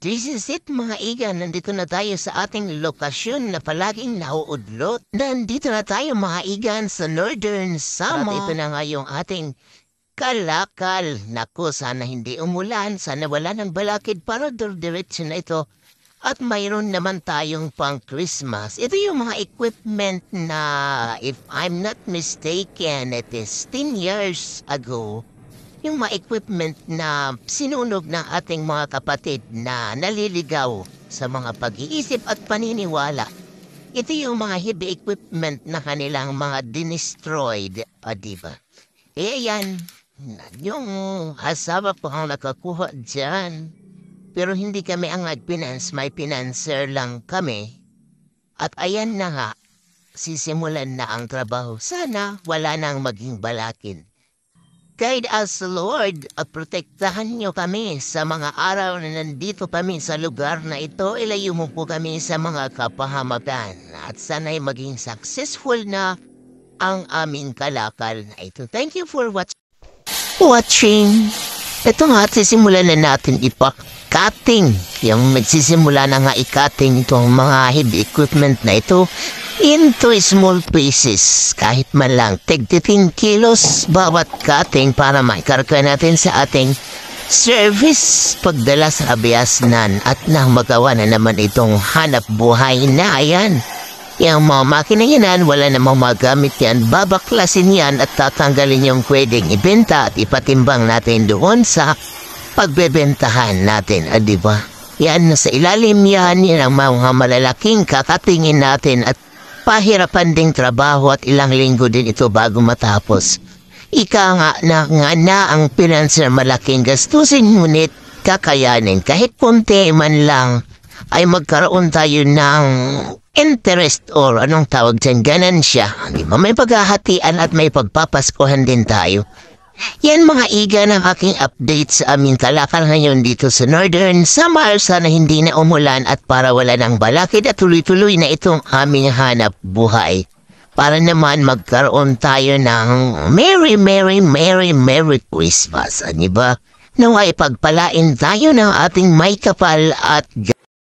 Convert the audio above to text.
This is it mga igan, nandito na tayo sa ating lokasyon na palaging nauudlot. Nandito na tayo mga igan sa Northern Sama. At ito na nga yung ating kalakal. Naku, sana hindi umulan, sana wala ng balakid para durdiretso na ito. At mayroon naman tayong pang Christmas. Ito yung mga equipment na, if I'm not mistaken, it is 10 years ago, yung mga equipment na sinunog ng ating mga kapatid na naliligaw sa mga pag-iisip at paniniwala. Ito yung mga heavy equipment na kanilang mga dinestroyed, ah, di ba? Eh, yan. Yung asawa ko ang nakakuha dyan. Pero hindi kami ang nag-finance, may financer lang kami. At ayan na nga, sisimulan na ang trabaho. Sana wala nang maging balakid. Guide us, Lord, at protektahan niyo kami sa mga araw na nandito kami sa lugar na ito. Ilayo mo po kami sa mga kapahamakan at sana'y maging successful na ang aming kalakal na ito. Thank you for watch watching. Ito nga at na natin ipa-cutting. Yung magsisimula na nga i-cutting itong mga heavy equipment na ito into small pieces. Kahit man lang, tig 15 kilos bawat cutting para maikarga natin sa ating service pagdala sa abiasnan at nang magawa na naman itong hanap buhay na yan. Yung mga makina yan, wala namang magamit yan, babaklasin yan at tatanggalin yung pwedeng ibenta at ipatimbang natin doon sa pagbebentahan natin, ah, di ba? Yan, sa ilalim yan, yan ang mga malalaking kakatingin natin at Pahirapan ding trabaho at ilang linggo din ito bago matapos. Ika nga na nga na ang pinansin malaking gastusin ngunit kakayanin kahit konti man lang ay magkaroon tayo ng interest or anong tawag dyan, ganan siya. Di ba? May paghahatian at may pagpapaskuhan din tayo. Yan mga iga ng aking update sa aming talakal ngayon dito sa Northern Samar. Sana hindi na umulan at para wala ng balakid at tuloy-tuloy na itong aming hanap buhay. Para naman magkaroon tayo ng Merry, Merry, Merry, Merry Christmas. Ano ba? Naway pagpalain tayo ng ating may kapal at